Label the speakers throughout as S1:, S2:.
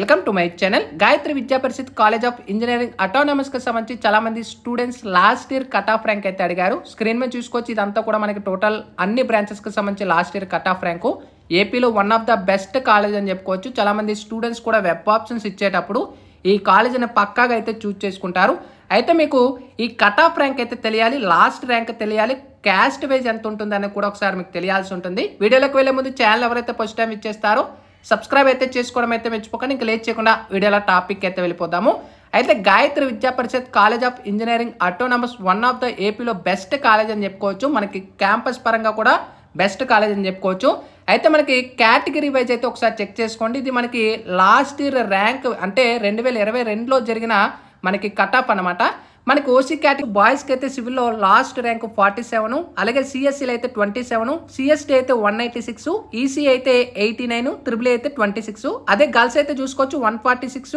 S1: welcome to my channel Gayatri Vidya Parishad college of engineering అటోనమస్కి సంబంధించి చాలామంది students last year cut off rank అయితే అడిగారు స్క్రీన్ మీద చూసుకోవచ్చు ఇదంతా కూడా మనకి టోటల్ అన్ని బ్రాంచెస్కి సంబంధించి last year cut off rank ఏపీలో one of the best college అని చెప్పుకోవచ్చు చాలామంది స్టూడెంట్స్ కూడా వెబ్ ఆప్షన్స్ ఇచ్చేటప్పుడు ఈ కాలేజీని పక్కాగా అయితే చూజ్ చేసుకుంటారు అయితే మీకు ఈ కట్ ఆఫ్ ర్యాంక్ అయితే తెలియాలి లాస్ట్ ర్యాంక్ తెలియాలి క్యాస్ట్ వైజ్ ఎంత ఉంటుంది అని కూడా ఒకసారి మీకు తెలియాల్సి ఉంటుంది వీడియోలోకి వెళ్ళే ముందు ఛానల్ ఎవరైతే ఫస్ట్ టైం ఇచ్చేస్తారో సబ్స్క్రైబ్ అయితే చేసుకోవడం అయితే మెచ్చిపోకండి ఇంకా లేట్ చేయకుండా వీడియోలో టాపిక్ అయితే వెళ్ళిపోతాము అయితే Gayatri Vidya Parishad college of engineering autonomous one of the ఏపీలో బెస్ట్ కాలేజ్ అని చెప్పుకోవచ్చు మనకి క్యాంపస్ పరంగా కూడా బెస్ట్ కాలేజ్ అని చెప్పుకోవచ్చు అయితే మనకి కేటగిరీ వైజ్ అయితే ఒకసారి చెక్ చేసుకోండి ఇది మనకి లాస్ట్ ఇయర్ ర్యాంక్ అంటే రెండు వేల ఇరవై రెండులో జరిగిన మనకి కట్ ఆఫ్ అనమాట మనకి ఓసీ బాయ్స్ బాయ్స్కి అయితే సివిల్లో లాస్ట్ ర్యాంక్ ఫార్టీ సెవెన్ అలాగే సిఎస్సీలు e అయితే ట్వంటీ సెవెన్ సిఎస్టీ అయితే వన్ నైన్టీ సిక్స్ ఈసీ అయితే ఎయిటీ నైన్ త్రిబుల్ అయితే ట్వంటీ సిక్స్ అదే గర్ల్స్ అయితే చూసుకోవచ్చు వన్ ఫార్టీ సిక్స్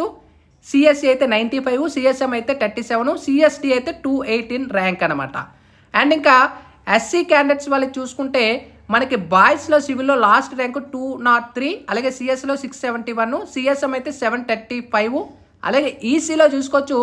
S1: సిఎస్సి అయితే నైంటీ ఫైవ్ సిఎస్ఎం అయితే థర్టీ సెవెన్ సిఎస్టీ అయితే టూ ఎయిటీన్ ర్యాంక్ అనమాట అండ్ ఇంకా ఎస్సీ క్యాండిడేట్స్ వాళ్ళకి చూసుకుంటే మనకి బాయ్స్లో సివిల్లో last rank two nought three అలాగే సిఎస్లో సిక్స్ సెవెంటీ వన్ సిఎస్ఎం అయితే సెవెన్ థర్టీ ఫైవ్ అలాగే ఈసీలో e చూసుకోవచ్చు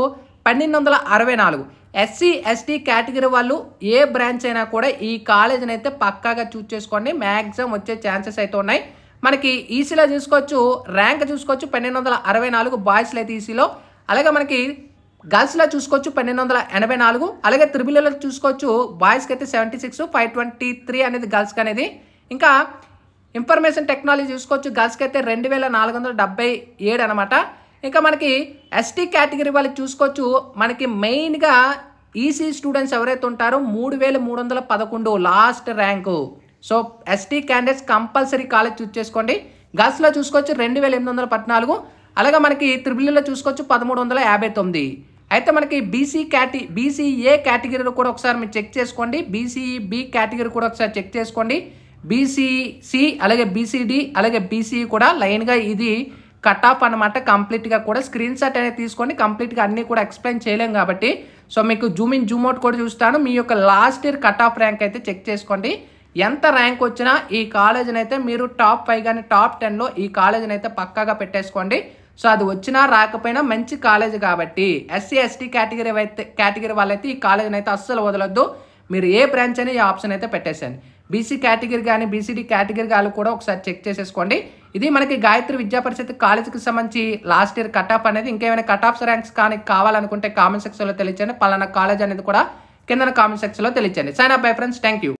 S1: పన్నెండు వందల అరవై నాలుగు ఎస్సీ ఎస్టీ కేటగిరీ వాళ్ళు ఏ బ్రాంచ్ అయినా కూడా ఈ కాలేజీని అయితే పక్కాగా చూస్ చేసుకోండి మ్యాక్సిమం వచ్చే ఛాన్సెస్ అయితే ఉన్నాయి మనకి ఈసీలో చూసుకోవచ్చు ర్యాంక్ చూసుకోవచ్చు పన్నెండు వందల అరవై నాలుగు బాయ్స్లో అయితే ఈసీలో అలాగే మనకి గర్ల్స్లో చూసుకోవచ్చు పన్నెండు వందల ఎనభై నాలుగు అలాగే త్రిబుల్లో చూసుకోవచ్చు బాయ్స్కి అయితే seventy six five twenty three అనేది గర్ల్స్కి అనేది ఇంకా ఇన్ఫర్మేషన్ టెక్నాలజీ చూసుకోవచ్చు గర్ల్స్కి అయితే రెండు వేల నాలుగు వందల డెబ్బై ఏడు అనమాట ఇంకా మనకి ఎస్టీ కేటగిరీ వాళ్ళకి చూసుకోవచ్చు మనకి మెయిన్గా ఈసీ స్టూడెంట్స్ ఎవరైతే ఉంటారో మూడు వేల మూడు వందల పదకొండు last rank so ST candidates compulsory college choose చేసుకోండి గర్ల్స్లో చూసుకోవచ్చు రెండు వేల ఎనిమిది వందల పద్నాలుగు అలాగే మనకి త్రిబుల్లో e చూసుకోవచ్చు పదమూడు వందల యాభై తొమ్మిది అయితే మనకి బీసీ క్యాటి బీసీఏ కేటగిరీలో కూడా ఒకసారి మీరు చెక్ చేసుకోండి బీసీఈ బి కేటగిరీ కూడా ఒకసారి చెక్ చేసుకోండి బీసీసీ e, అలాగే బీసీడీ అలాగే బీసీ e కూడా లైన్గా ఇది కట్ ఆఫ్ అనమాట కంప్లీట్గా కూడా స్క్రీన్ షాట్ అనేది తీసుకొని కంప్లీట్గా అన్నీ కూడా ఎక్స్ప్లెయిన్ చేయలేం కాబట్టి సో మీకు జూమ్ ఇన్ జూమ్ అవుట్ కూడా చూస్తాను మీ యొక్క last year cut off rank అయితే చెక్ చేసుకోండి ఎంత ర్యాంక్ వచ్చినా ఈ కాలేజీని అయితే మీరు టాప్ ఫైవ్ కానీ టాప్ టెన్లో ఈ కాలేజీని అయితే పక్కాగా పెట్టేసుకోండి సో అది వచ్చినా రాకపోయినా మంచి కాలేజ్ కాబట్టి ఎస్సీ ఎస్టీ కేటగిరీ అయితే కేటగిరీ వాళ్ళైతే ఈ కాలేజీని అయితే అస్సలు వదలొద్దు మీరు ఏ బ్రాంచ్ అయినా ఈ ఆప్షన్ అయితే పెట్టేసేయండి బీసీ కేటగిరీ కానీ బీసీడీ కేటగిరీ వాళ్ళు కూడా ఒకసారి చెక్ చేసేసుకోండి ఇది మనకి గాయత్రి విద్యా పరిషత్ కాలేజీకి సంబంధించి లాస్ట్ ఇయర్ కట్ ఆఫ్ అనేది ఇంకేమైనా కట్ ఆఫ్స్ ర్యాంక్స్ కానీ కావాలనుకుంటే కామెంట్ సెక్షన్లో తెలియచండి పలానా కాలేజ్ అనేది కూడా కింద కామెంట్ సెక్షన్లో తెలియచండి sign up bye friends thank you